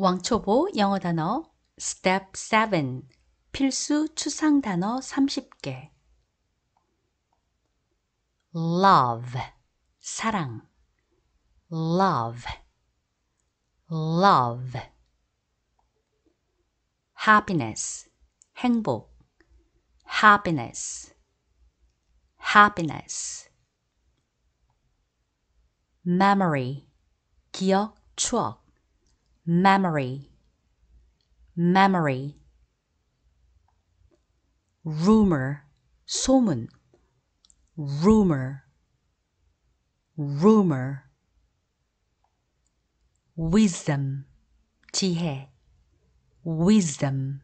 왕초보 영어 단어 Step 7 필수 추상 단어 30개 Love 사랑 Love Love Happiness 행복 Happiness Happiness Memory 기억 추억 memory, memory. rumor, 소문, rumor, rumor. wisdom, 지혜, wisdom,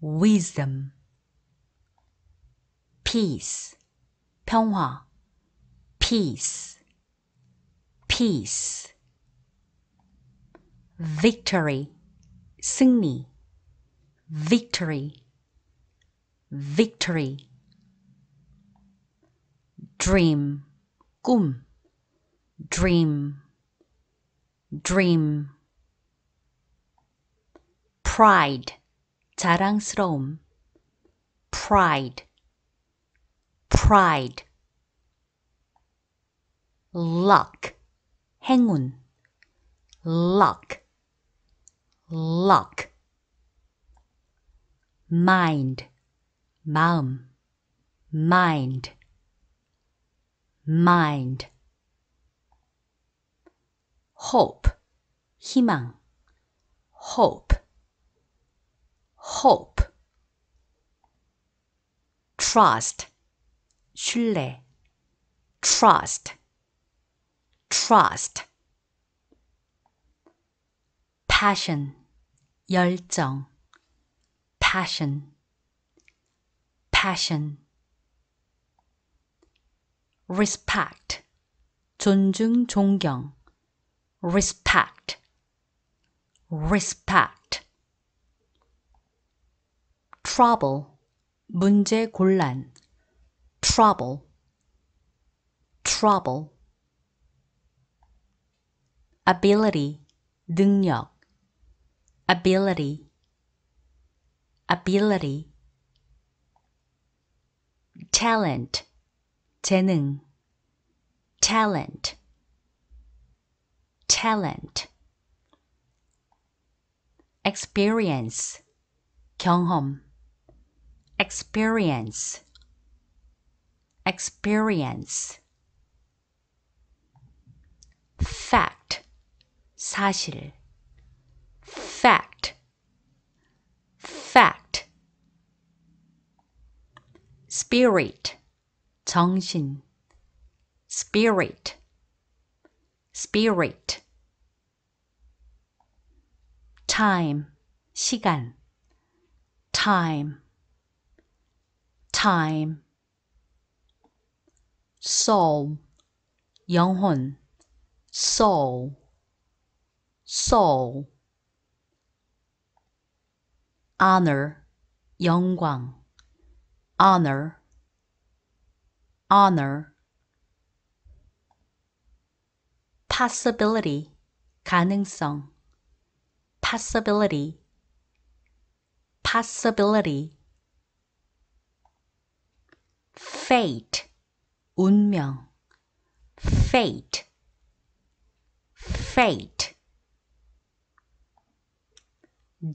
wisdom. peace, 평화, peace, peace victory, 胜利 victory, victory. dream, 꿈, dream, dream. pride, 자랑스러움, pride, pride. luck, 행운, luck luck mind 마음 mind mind hope 희망 hope hope trust 신뢰 trust trust passion 열정 passion passion respect 존중 존경 respect respect trouble 문제 곤란 trouble trouble ability 능력 ability ability talent 재능 talent talent experience 경험 experience experience fact 사실 fact, fact. spirit, 정신, spirit, spirit. time, 시간, time, time. soul, 영혼, soul, soul honor, 영광, honor, honor. possibility, 가능성, possibility, possibility. fate, 운명, fate, fate.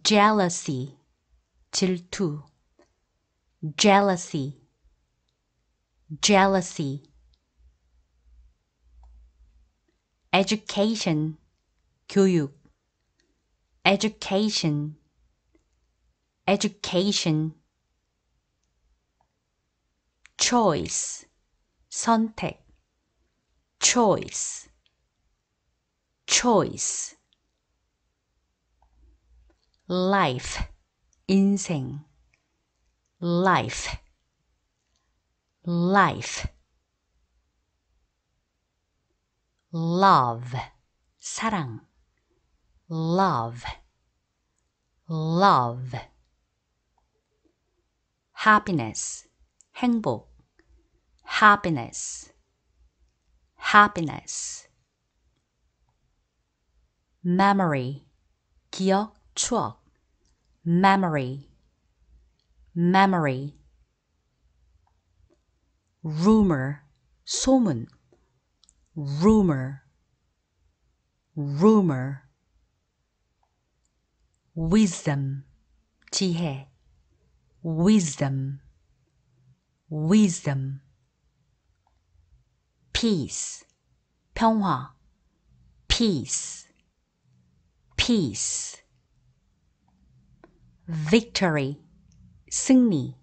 jealousy, 질투 jealousy jealousy education 교육 education education choice 선택 choice choice life 인생 life life love 사랑 love love happiness 행복 happiness happiness memory 기억 추억 memory memory rumor 소문 rumor rumor wisdom 지혜 wisdom wisdom peace 평화 peace peace victory 胜利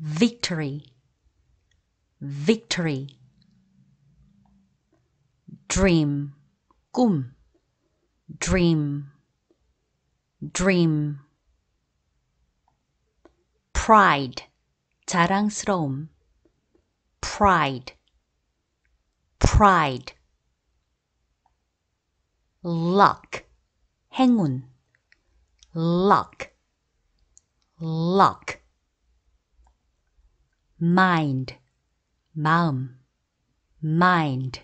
victory victory dream 꿈 dream dream pride 자랑스러움 pride pride luck 행운 luck luck mind mum mind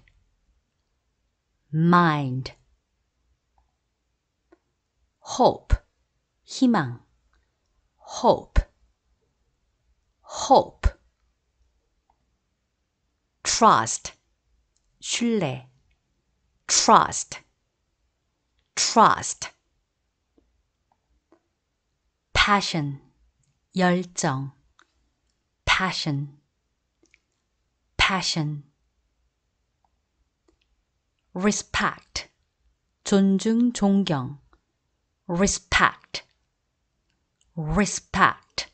mind hope 희망 hope hope trust 신뢰 trust trust passion 열정 passion passion respect 존중 존경 respect respect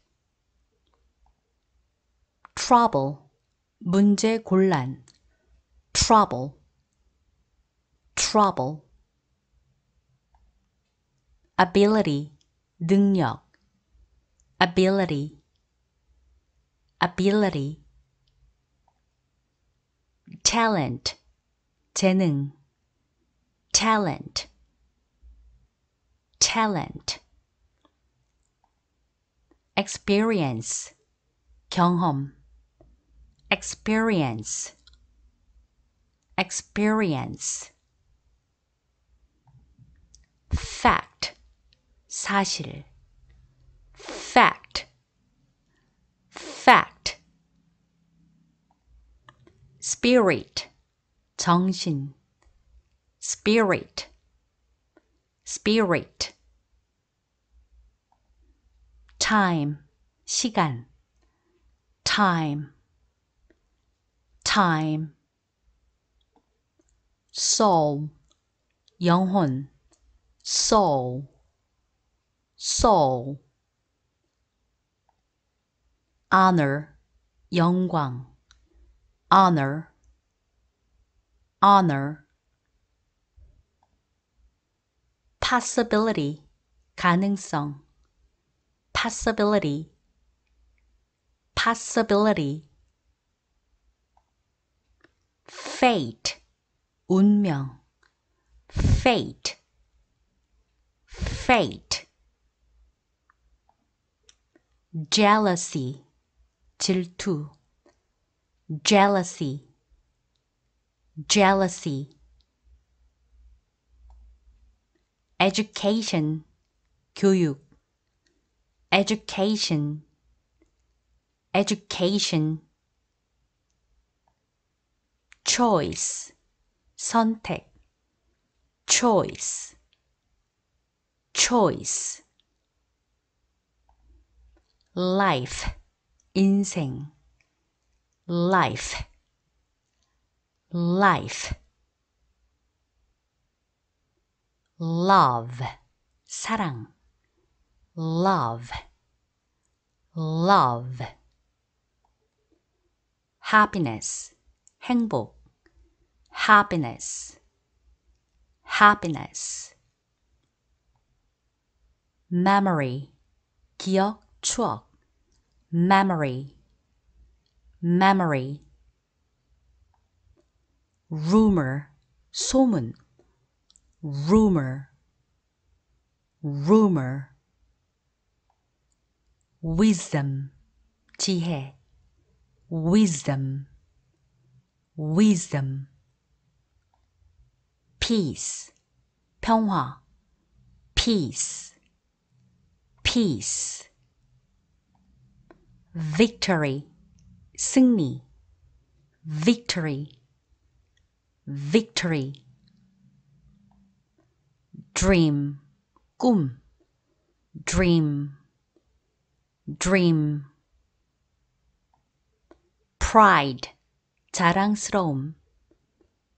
trouble 문제 곤란 trouble trouble ability 능력 ability ability talent 재능 talent talent experience 경험 experience experience fact 사실 fact, fact. spirit, 정신. spirit, spirit. time, 시간, time, time. soul, 영혼, soul, soul honor, 영광, honor, honor. possibility, 가능성, possibility, possibility. fate, 운명, fate, fate. jealousy, 질투 jealousy jealousy education 교육 education education choice 선택 choice choice life 인생 life life love 사랑 love love happiness 행복 happiness happiness memory 기억 추억 memory, memory, rumor, 소문, rumor, rumor, wisdom, 지혜, wisdom, wisdom, peace, 평화, peace, peace victory, 胜利 victory, victory. Dream, 꿈, dream, dream. Pride, 자랑스러움,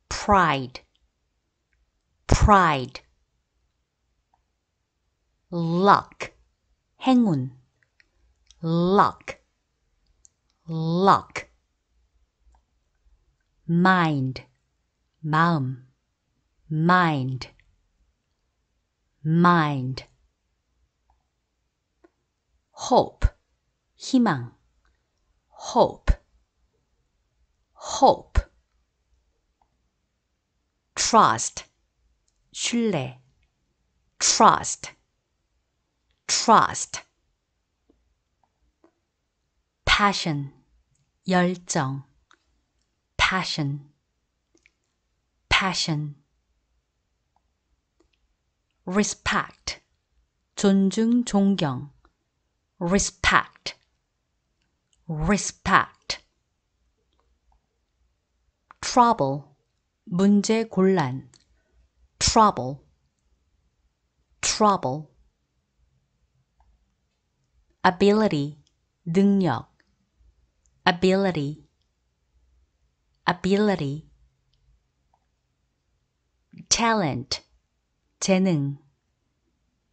pride, pride. Luck, 행운, luck luck mind 마음 mind mind hope 희망 hope hope trust 신뢰 trust trust passion 열정 passion passion respect 존중 존경 respect respect trouble 문제 곤란 trouble trouble ability 능력 ability ability talent 재능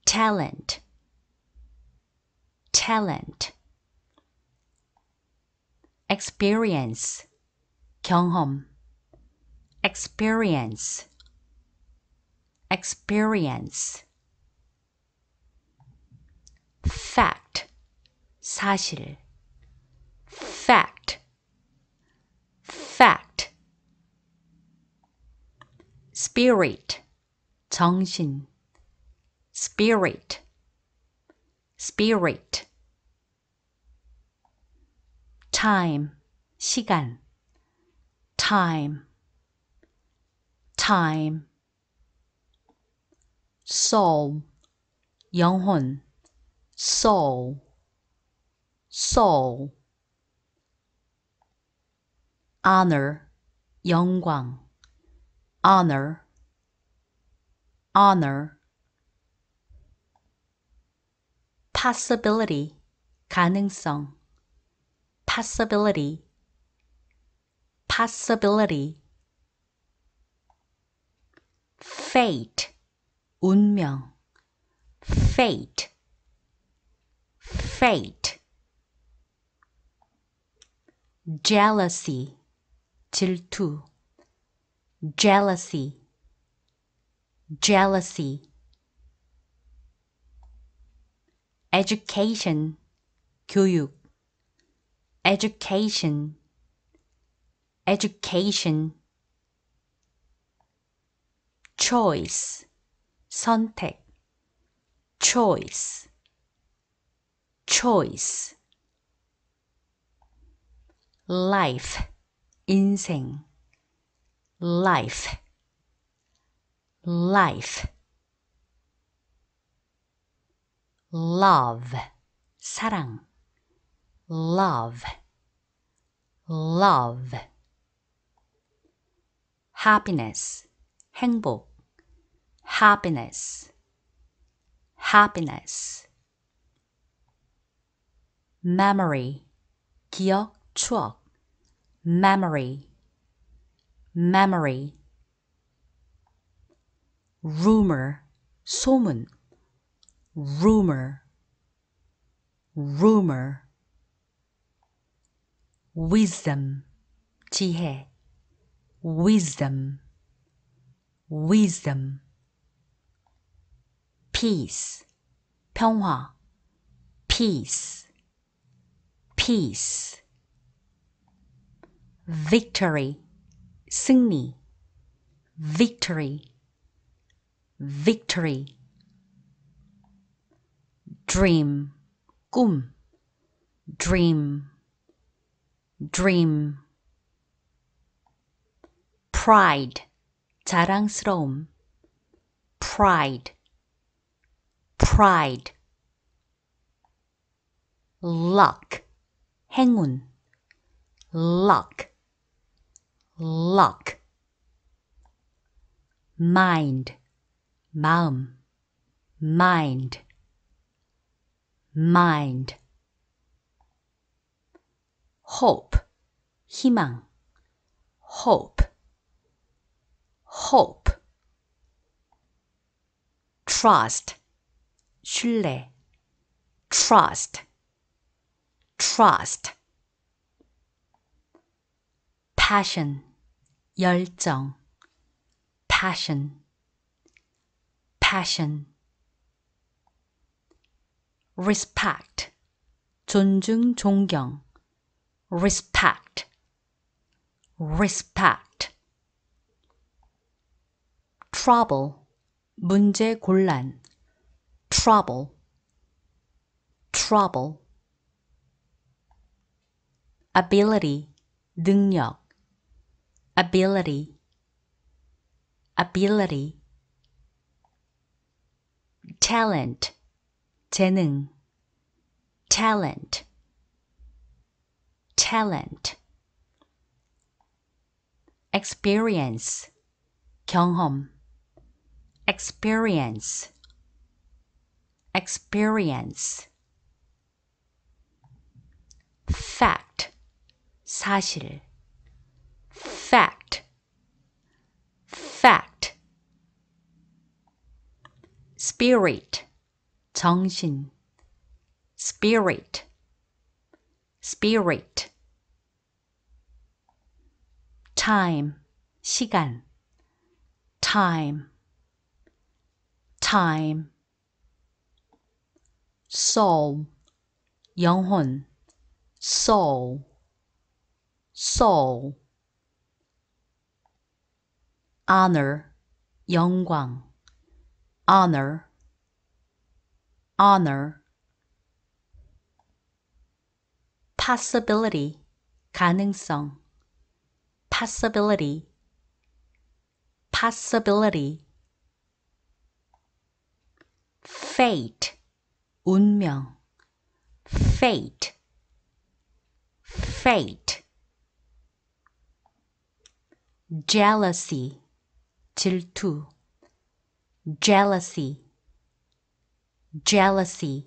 talent talent experience 경험 experience experience fact 사실 spirit, 정신, spirit, spirit. time, 시간, time, time. soul, 영혼, soul, soul. honor, 영광, honor, honor possibility 가능성 possibility possibility fate 운명 fate fate jealousy 질투 jealousy jealousy education, 교육 education, education choice, 선택 choice, choice life, 인생 life life love 사랑 love love happiness 행복 happiness happiness memory 기억 추억 memory memory rumor, 소문, rumor, rumor, wisdom, 지혜, wisdom, wisdom, peace, 평화, peace, peace, victory, 승리, victory, victory dream Kum. dream dream pride 자랑스러움 pride pride luck 행운 luck luck mind Mum, mind mind hope 희망 hope hope trust 신뢰 trust trust passion 열정 passion passion respect 존중 존경 respect respect trouble 문제 곤란 trouble trouble ability 능력 ability ability talent, 재능 talent, talent experience, 경험 experience, experience fact, 사실 fact, fact spirit, 정신, spirit, spirit. time, 시간, time, time. soul, 영혼, soul, soul. honor, 영광, honor honor possibility 가능성 possibility possibility fate 운명 fate fate jealousy 질투 Jealousy, jealousy.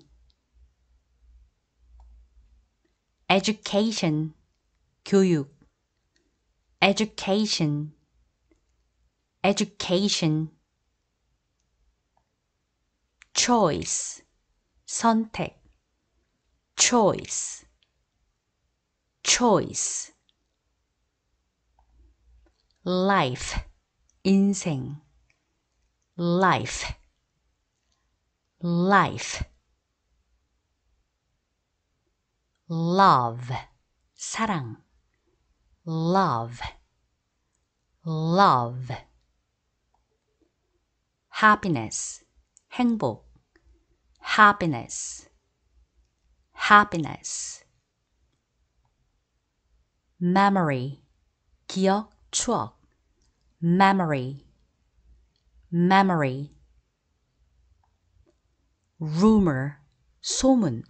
education, 교육 education, education. choice, 선택 choice, choice. life, 인생 life life love 사랑 love love happiness 행복 happiness happiness memory 기억 추억 memory memory rumor 소문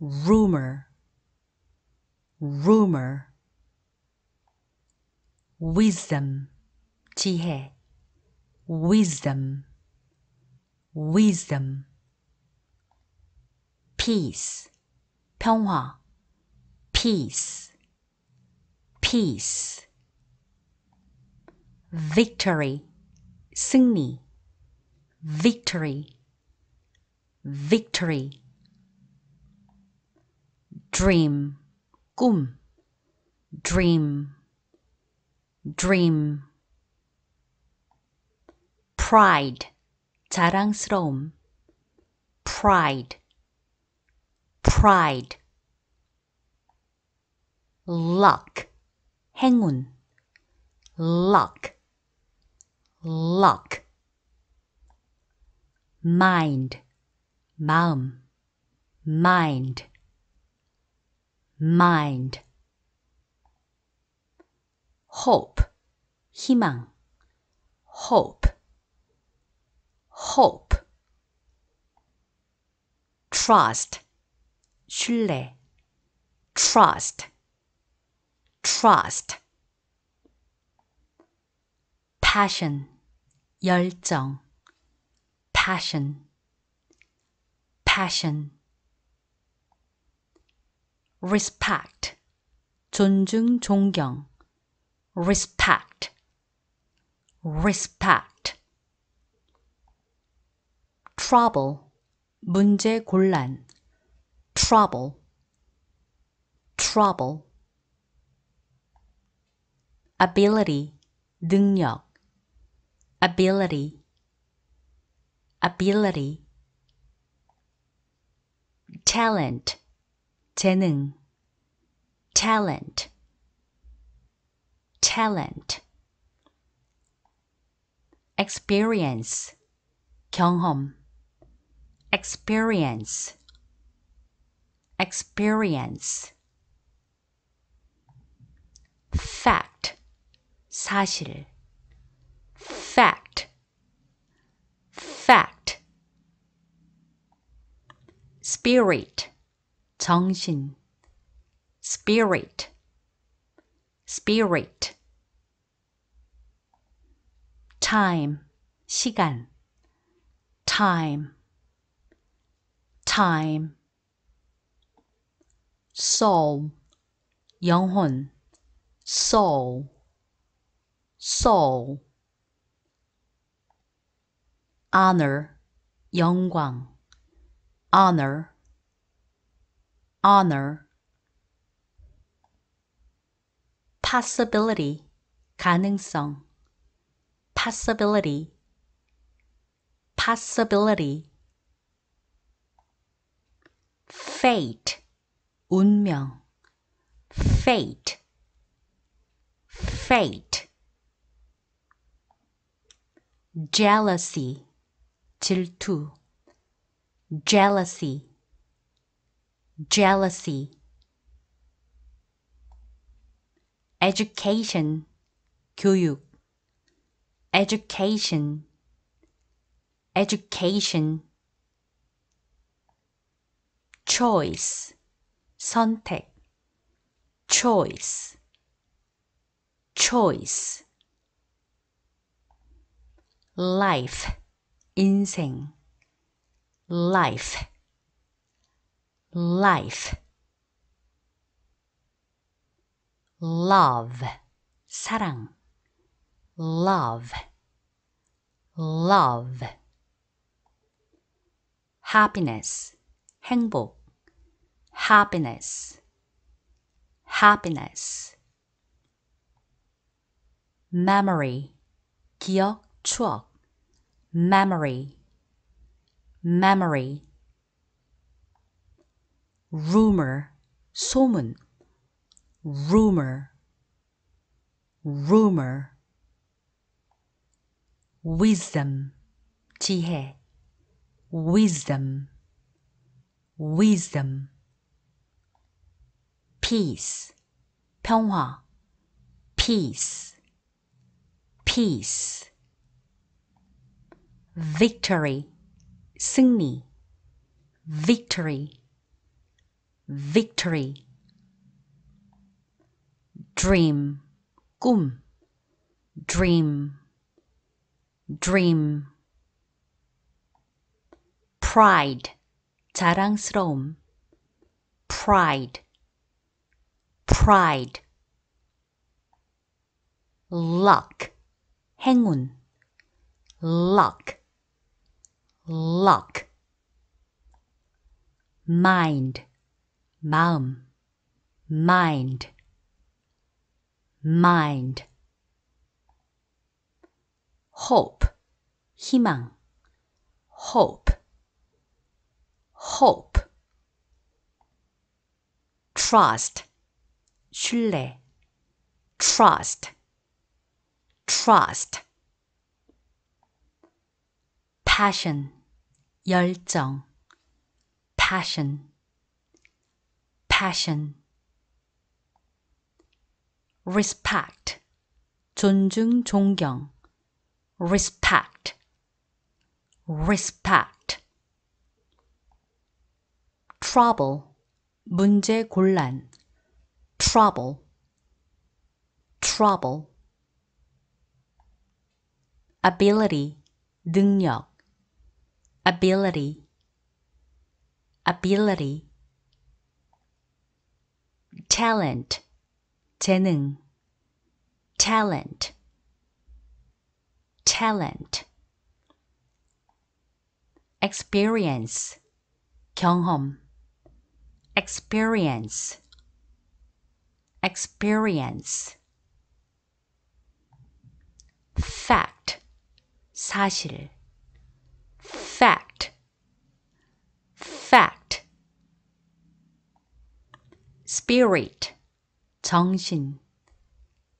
rumor rumor wisdom 지혜 wisdom wisdom peace 평화 peace peace victory Signy Victory Victory Dream Kum Dream Dream Pride 자랑스러움 Pride Pride Luck 행운 Luck luck mind mum mind mind hope 희망 hope hope trust 신뢰 trust trust passion 열정 passion passion respect 존중 존경 respect respect trouble 문제 곤란 trouble trouble ability 능력 ability ability talent 재능 talent talent experience 경험 experience experience fact 사실 fact, fact. spirit, 정신. spirit, spirit. time, 시간, time, time. soul, 영혼, soul, soul honor, 영광, honor, honor. possibility, 가능성, possibility, possibility. fate, 운명, fate, fate. jealousy, 질투 jealousy jealousy education 교육 education education choice 선택 choice choice life 인생 life life love 사랑 love love happiness 행복 happiness happiness memory 기억 추억 memory, memory. rumor, 소문, rumor, rumor. wisdom, 지혜, wisdom, wisdom. peace, 평화, peace, peace victory, 胜利 victory, victory. Dream, 꿈, dream, dream. Pride, 자랑스러움, pride, pride. Luck, 행운, luck luck mind mum mind mind hope 희망 hope hope trust 신뢰 trust trust passion 열정 passion passion respect 존중 존경 respect respect trouble 문제 곤란 trouble trouble ability 능력 ability ability talent 재능 talent talent experience 경험 experience experience fact 사실 fact, fact. spirit, 정신,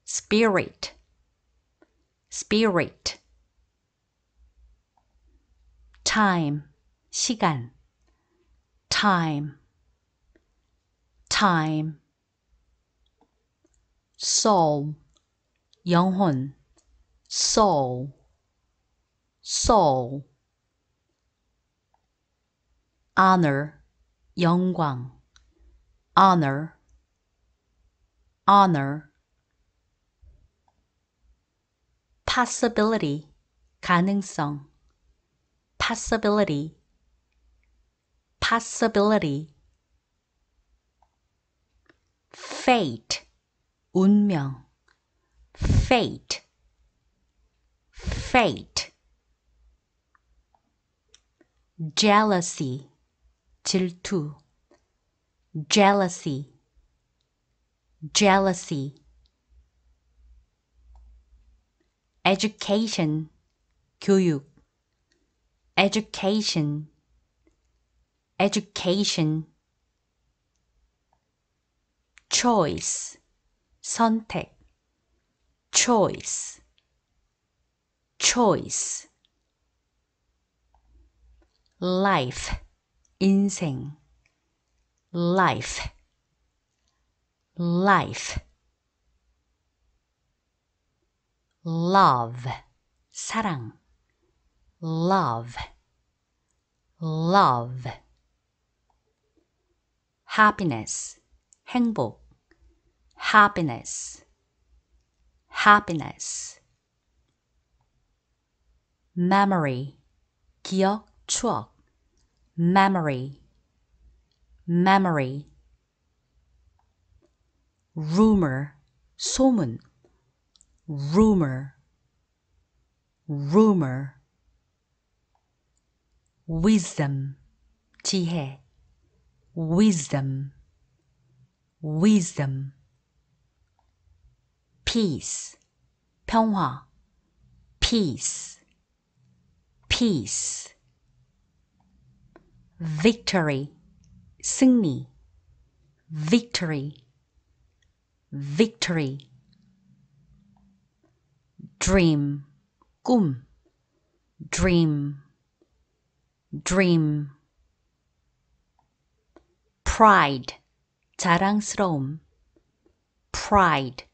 spirit, spirit. time, 시간, time, time. soul, 영혼, soul, soul honor, 영광, honor, honor. possibility, 가능성, possibility, possibility. fate, 운명, fate, fate. jealousy, 질투 jealousy jealousy education 교육 education education choice 선택 choice choice life 인생 life life love 사랑 love love happiness 행복 happiness happiness memory 기억 추억 memory memory rumor 소문 rumor rumor wisdom 지혜 wisdom wisdom peace 평화 peace peace victory 胜利 victory victory dream 꿈 dream dream pride 자랑스러움 pride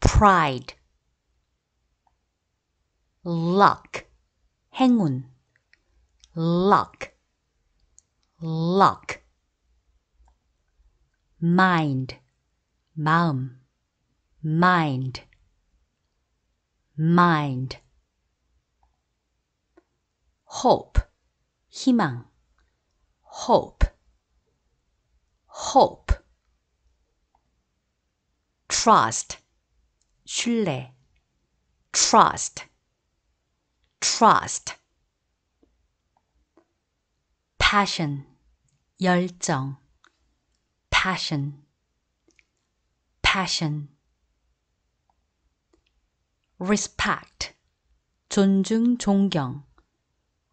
pride luck 행운 luck luck mind mum mind mind hope 희망 hope hope trust 신뢰 trust trust passion 열정 passion passion respect 존중 존경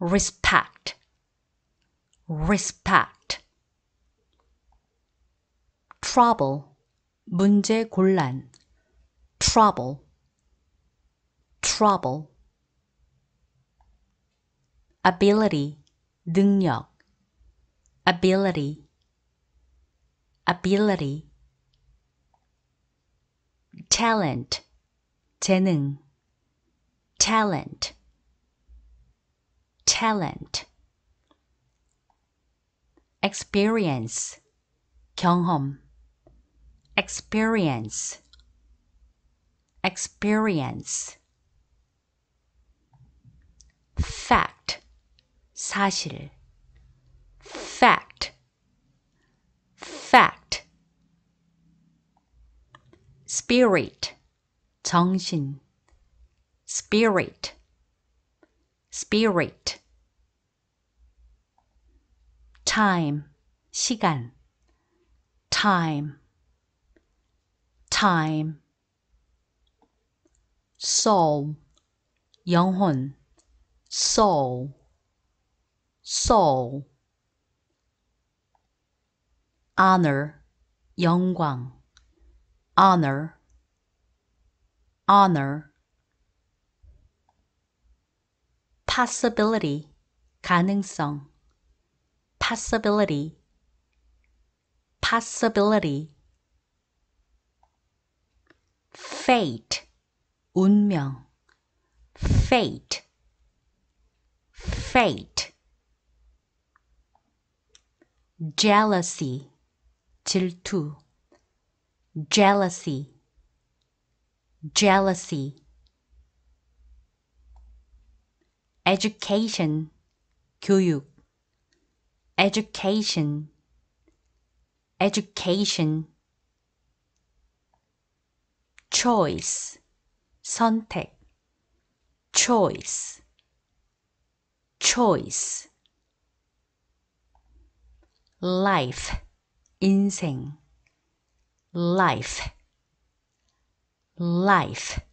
respect respect trouble 문제 곤란 trouble trouble ability 능력 ability ability talent 재능 talent talent experience 경험 experience experience fact 사실 fact, fact. spirit, 정신, spirit, spirit. time, 시간, time, time. soul, 영혼, soul, soul honor, 영광, honor, honor. possibility, 가능성, possibility, possibility. fate, 운명, fate, fate. jealousy, 질투 jealousy jealousy education 교육 education education choice 선택 choice choice life 인생 life life